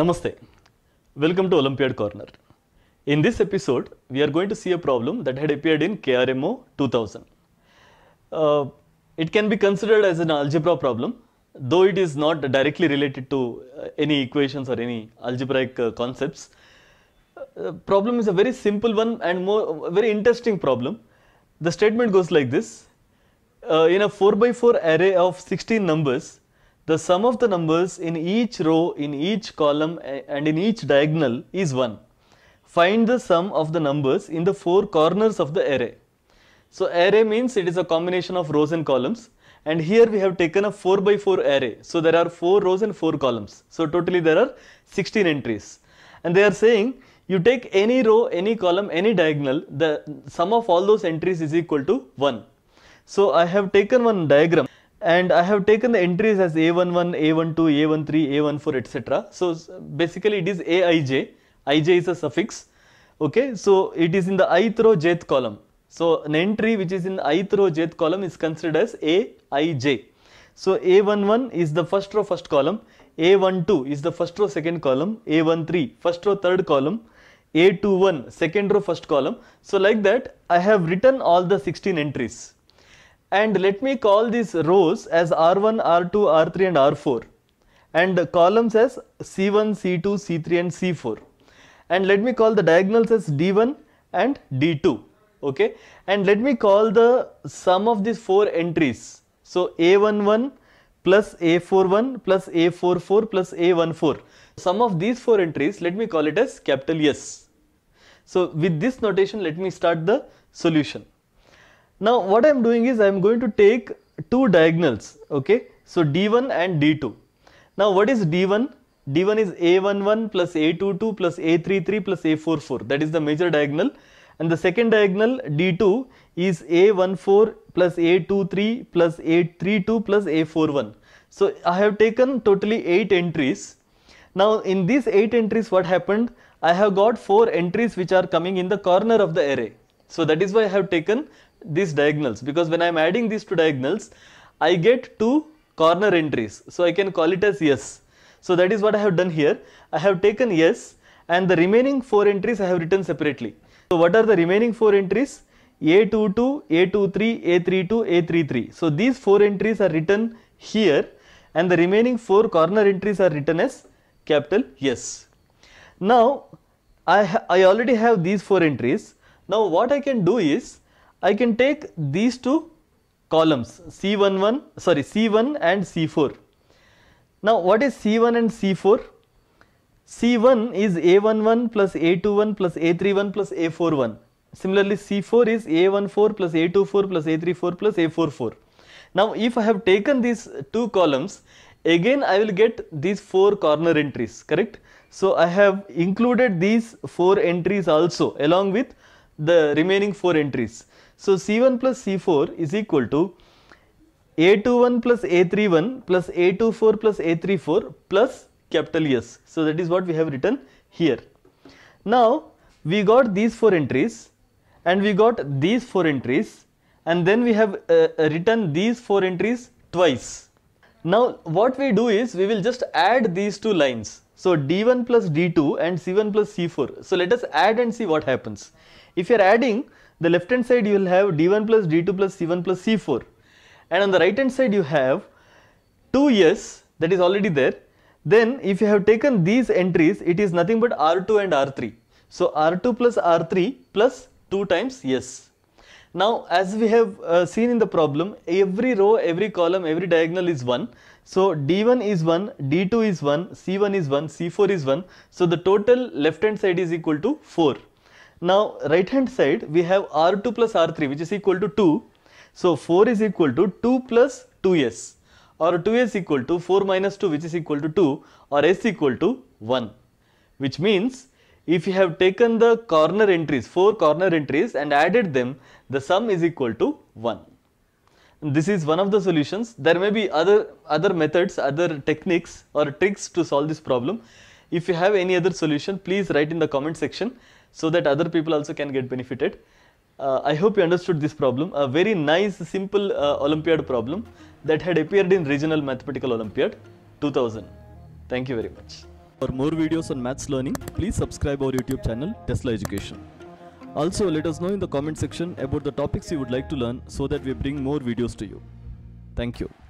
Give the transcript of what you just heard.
Namaste. Welcome to Olympiad Corner. In this episode, we are going to see a problem that had appeared in KRMO 2000. Uh, it can be considered as an algebra problem, though it is not directly related to uh, any equations or any algebraic uh, concepts. Uh, problem is a very simple one and more very interesting problem. The statement goes like this. Uh, in a 4 by 4 array of 16 numbers, the sum of the numbers in each row, in each column and in each diagonal is 1. Find the sum of the numbers in the four corners of the array. So array means it is a combination of rows and columns and here we have taken a 4 by 4 array. So there are 4 rows and 4 columns. So totally there are 16 entries and they are saying you take any row, any column, any diagonal, the sum of all those entries is equal to 1. So I have taken one diagram and I have taken the entries as A11, A12, A13, A14 etc. So basically it is Aij, ij is a suffix okay. So it is in the ith row jth column. So an entry which is in ith row jth column is considered as Aij. So A11 is the first row first column, A12 is the first row second column, A13 first row third column, A21 second row first column. So like that I have written all the 16 entries and let me call these rows as R1, R2, R3 and R4 and columns as C1, C2, C3 and C4 and let me call the diagonals as D1 and D2 okay and let me call the sum of these four entries so A11 plus A41 plus A44 plus A14 sum of these four entries let me call it as capital S so with this notation let me start the solution now what I am doing is I am going to take two diagonals okay. So D1 and D2. Now what is D1? D1 is A11 plus A22 plus A33 plus A44 that is the major diagonal and the second diagonal D2 is A14 plus A23 plus A32 plus A41. So I have taken totally 8 entries. Now in these 8 entries what happened? I have got 4 entries which are coming in the corner of the array. So that is why I have taken these diagonals because when I am adding these two diagonals I get two corner entries. So I can call it as yes. So that is what I have done here. I have taken yes and the remaining 4 entries I have written separately. So what are the remaining 4 entries? A22, A23, A32, A33. So these 4 entries are written here and the remaining 4 corner entries are written as capital yes. Now I, I already have these 4 entries. Now what I can do is I can take these two columns C11 sorry C1 and C4. Now what is C1 and C4? C1 is A11 plus A21 plus A31 plus A41. Similarly C4 is A14 plus A24 plus A34 plus A44. Now if I have taken these two columns again I will get these four corner entries correct. So I have included these four entries also along with the remaining four entries. So, C1 plus C4 is equal to A21 plus A31 plus A24 plus A34 plus capital S. So, that is what we have written here. Now, we got these 4 entries and we got these 4 entries and then we have uh, uh written these 4 entries twice. Now, what we do is we will just add these two lines. So, D1 plus D2 and C1 plus C4. So, let us add and see what happens. If you are adding, the left hand side you will have d1 plus d2 plus c1 plus c4 and on the right hand side you have 2s that is already there then if you have taken these entries it is nothing but r2 and r3 so r2 plus r3 plus 2 times s now as we have uh, seen in the problem every row every column every diagonal is 1 so d1 is 1 d2 is 1 c1 is 1 c4 is 1 so the total left hand side is equal to 4 now right hand side we have R2 plus R3 which is equal to 2. So 4 is equal to 2 plus 2s or 2s equal to 4 minus 2 which is equal to 2 or s equal to 1 which means if you have taken the corner entries 4 corner entries and added them the sum is equal to 1. This is one of the solutions there may be other other methods other techniques or tricks to solve this problem. If you have any other solution please write in the comment section so that other people also can get benefited. Uh, I hope you understood this problem, a very nice simple uh, Olympiad problem that had appeared in Regional Mathematical Olympiad 2000. Thank you very much. For more videos on maths learning, please subscribe our YouTube channel Tesla Education. Also let us know in the comment section about the topics you would like to learn so that we bring more videos to you. Thank you.